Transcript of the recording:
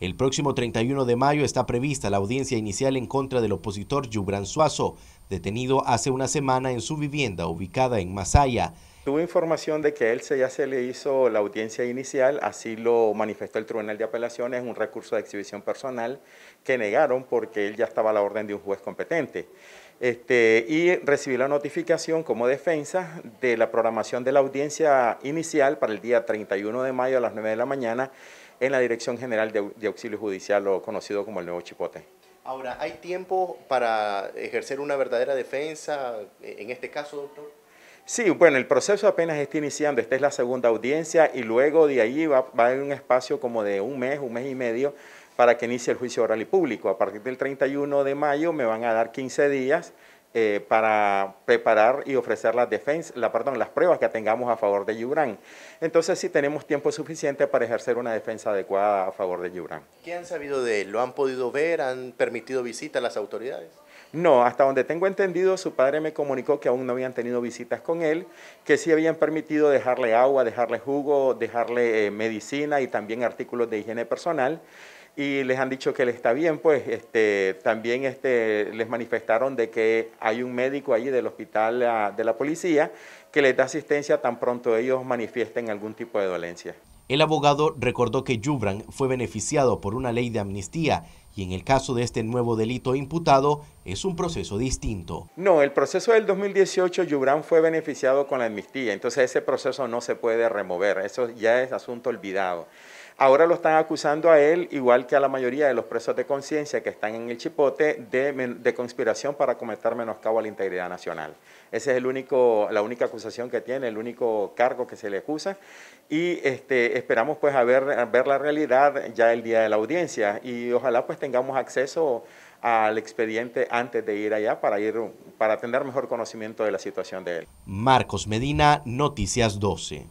El próximo 31 de mayo está prevista la audiencia inicial en contra del opositor Yubran Suazo, detenido hace una semana en su vivienda ubicada en Masaya. Tuve información de que a él se, ya se le hizo la audiencia inicial, así lo manifestó el Tribunal de Apelaciones, un recurso de exhibición personal que negaron porque él ya estaba a la orden de un juez competente. Este, y recibí la notificación como defensa de la programación de la audiencia inicial para el día 31 de mayo a las 9 de la mañana en la Dirección General de, Auxilio Judicial, o conocido como el Nuevo Chipote. Ahora, ¿hay tiempo para ejercer una verdadera defensa eh, en este caso, doctor? Sí, bueno, el proceso apenas está iniciando, esta es la segunda audiencia y luego de ahí va a haber un espacio como de un mes, un mes y medio para que inicie el juicio oral y público. A partir del 31 de mayo me van a dar 15 días eh, para preparar y ofrecer las, la, perdón, las pruebas que tengamos a favor de Yurán. Entonces sí tenemos tiempo suficiente para ejercer una defensa adecuada a favor de Yurán. ¿Qué han sabido de él? ¿Lo han podido ver? ¿Han permitido visitas a las autoridades? No, hasta donde tengo entendido, su padre me comunicó que aún no habían tenido visitas con él, que sí habían permitido dejarle agua, dejarle jugo, dejarle eh, medicina y también artículos de higiene personal y les han dicho que él está bien, pues este, también este, les manifestaron de que hay un médico allí del hospital ah, de la policía que les da asistencia tan pronto ellos manifiesten algún tipo de dolencia. El abogado recordó que Yubran fue beneficiado por una ley de amnistía y en el caso de este nuevo delito imputado es un proceso distinto. No, el proceso del 2018 Yubran fue beneficiado con la amnistía, entonces ese proceso no se puede remover, eso ya es asunto olvidado. Ahora lo están acusando a él, igual que a la mayoría de los presos de conciencia que están en el chipote, de, conspiración para cometer menoscabo a la integridad nacional. Esa es la única acusación que tiene, el único cargo que se le acusa. Y este, esperamos pues ver, ver la realidad ya el día de la audiencia y ojalá pues tengamos acceso al expediente antes de ir allá para, ir, para tener mejor conocimiento de la situación de él. Marcos Medina, Noticias 12.